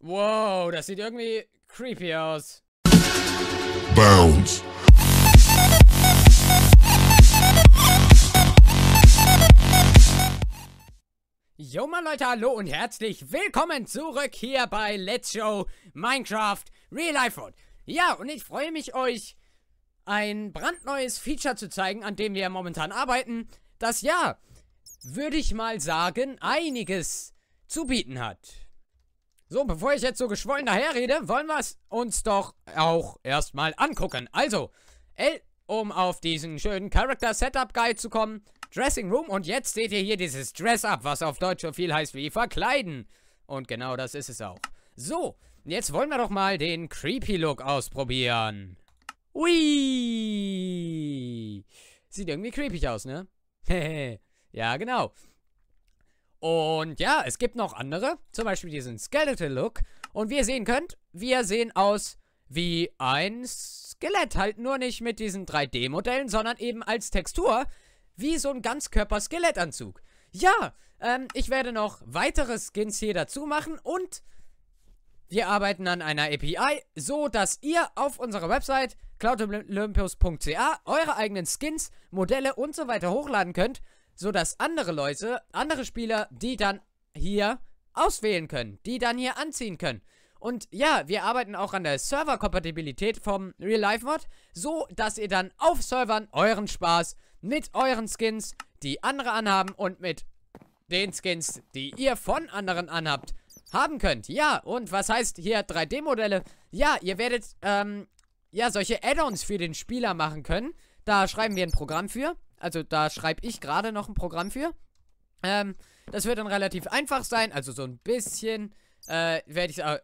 Wow, das sieht irgendwie creepy aus. Bounce. Jo mal Leute, hallo und herzlich willkommen zurück hier bei Let's Show Minecraft Real Life Road. Ja, und ich freue mich euch ein brandneues Feature zu zeigen, an dem wir momentan arbeiten, das ja, würde ich mal sagen, einiges zu bieten hat. So, bevor ich jetzt so geschwollen daherrede, wollen wir es uns doch auch erstmal angucken. Also, L, um auf diesen schönen Character Setup Guide zu kommen, Dressing Room und jetzt seht ihr hier dieses Dress-Up, was auf Deutsch so viel heißt wie verkleiden. Und genau das ist es auch. So, jetzt wollen wir doch mal den Creepy-Look ausprobieren. Ui! Sieht irgendwie creepy aus, ne? Hehe. ja, genau. Und ja, es gibt noch andere, zum Beispiel diesen Skeletal Look. Und wie ihr sehen könnt, wir sehen aus wie ein Skelett, halt nur nicht mit diesen 3D-Modellen, sondern eben als Textur, wie so ein Ganzkörper-Skelettanzug. Ja, ähm, ich werde noch weitere Skins hier dazu machen und wir arbeiten an einer API, so dass ihr auf unserer Website cloudolympus.ca eure eigenen Skins, Modelle und so weiter hochladen könnt so dass andere Leute, andere Spieler, die dann hier auswählen können, die dann hier anziehen können. Und ja, wir arbeiten auch an der Serverkompatibilität vom Real-Life-Mod, so dass ihr dann auf Servern euren Spaß mit euren Skins, die andere anhaben und mit den Skins, die ihr von anderen anhabt, haben könnt. Ja, und was heißt hier 3D-Modelle? Ja, ihr werdet, ähm, ja, solche Add-ons für den Spieler machen können. Da schreiben wir ein Programm für. Also da schreibe ich gerade noch ein Programm für. Ähm, das wird dann relativ einfach sein, also so ein bisschen. Äh, werde ich äh,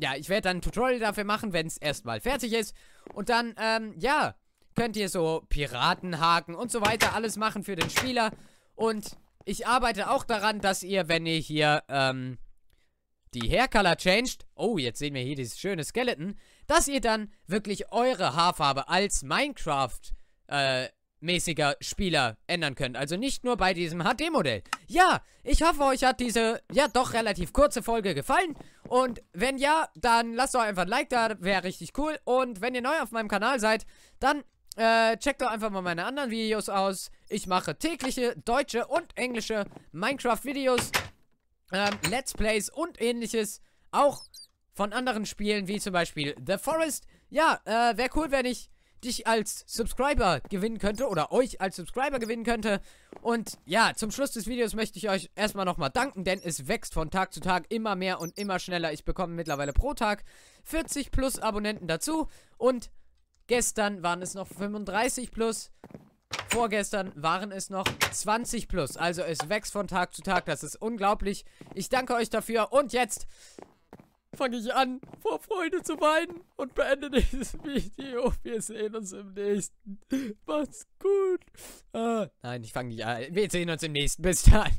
ja, ich werde dann ein Tutorial dafür machen, wenn es erstmal fertig ist. Und dann, ähm, ja, könnt ihr so Piratenhaken und so weiter alles machen für den Spieler. Und ich arbeite auch daran, dass ihr, wenn ihr hier, ähm, die Haircolor changed, oh, jetzt sehen wir hier dieses schöne Skeleton, dass ihr dann wirklich eure Haarfarbe als Minecraft, äh, mäßiger Spieler ändern könnt. Also nicht nur bei diesem HD-Modell. Ja, ich hoffe, euch hat diese, ja doch relativ kurze Folge gefallen. Und wenn ja, dann lasst doch einfach ein Like da, wäre richtig cool. Und wenn ihr neu auf meinem Kanal seid, dann äh, checkt doch einfach mal meine anderen Videos aus. Ich mache tägliche deutsche und englische Minecraft-Videos, ähm, Let's Plays und ähnliches. Auch von anderen Spielen, wie zum Beispiel The Forest. Ja, äh, wäre cool, wenn ich dich als Subscriber gewinnen könnte oder euch als Subscriber gewinnen könnte. Und ja, zum Schluss des Videos möchte ich euch erstmal nochmal danken, denn es wächst von Tag zu Tag immer mehr und immer schneller. Ich bekomme mittlerweile pro Tag 40 plus Abonnenten dazu und gestern waren es noch 35 plus. Vorgestern waren es noch 20 plus. Also es wächst von Tag zu Tag. Das ist unglaublich. Ich danke euch dafür. Und jetzt fange ich an, vor Freude zu weinen und beende dieses Video. Wir sehen uns im nächsten. Macht's gut. Ah, nein, ich fange nicht an. Wir sehen uns im nächsten. Bis dann.